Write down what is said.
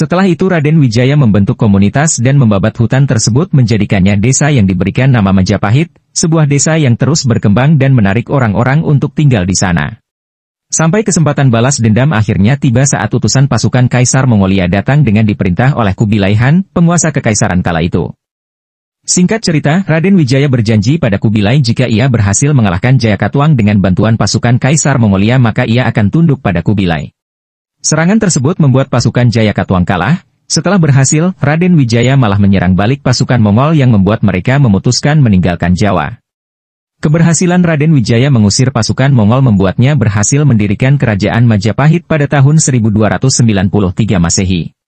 Setelah itu Raden Wijaya membentuk komunitas dan membabat hutan tersebut menjadikannya desa yang diberikan nama Majapahit, sebuah desa yang terus berkembang dan menarik orang-orang untuk tinggal di sana. Sampai kesempatan balas dendam akhirnya tiba saat utusan pasukan Kaisar Mongolia datang dengan diperintah oleh Kubilai Han, penguasa kekaisaran kala itu. Singkat cerita, Raden Wijaya berjanji pada Kubilai jika ia berhasil mengalahkan Jayakatwang dengan bantuan pasukan Kaisar Mongolia maka ia akan tunduk pada Kubilai. Serangan tersebut membuat pasukan Jayakatwang kalah, setelah berhasil, Raden Wijaya malah menyerang balik pasukan Mongol yang membuat mereka memutuskan meninggalkan Jawa. Keberhasilan Raden Wijaya mengusir pasukan Mongol membuatnya berhasil mendirikan kerajaan Majapahit pada tahun 1293 Masehi.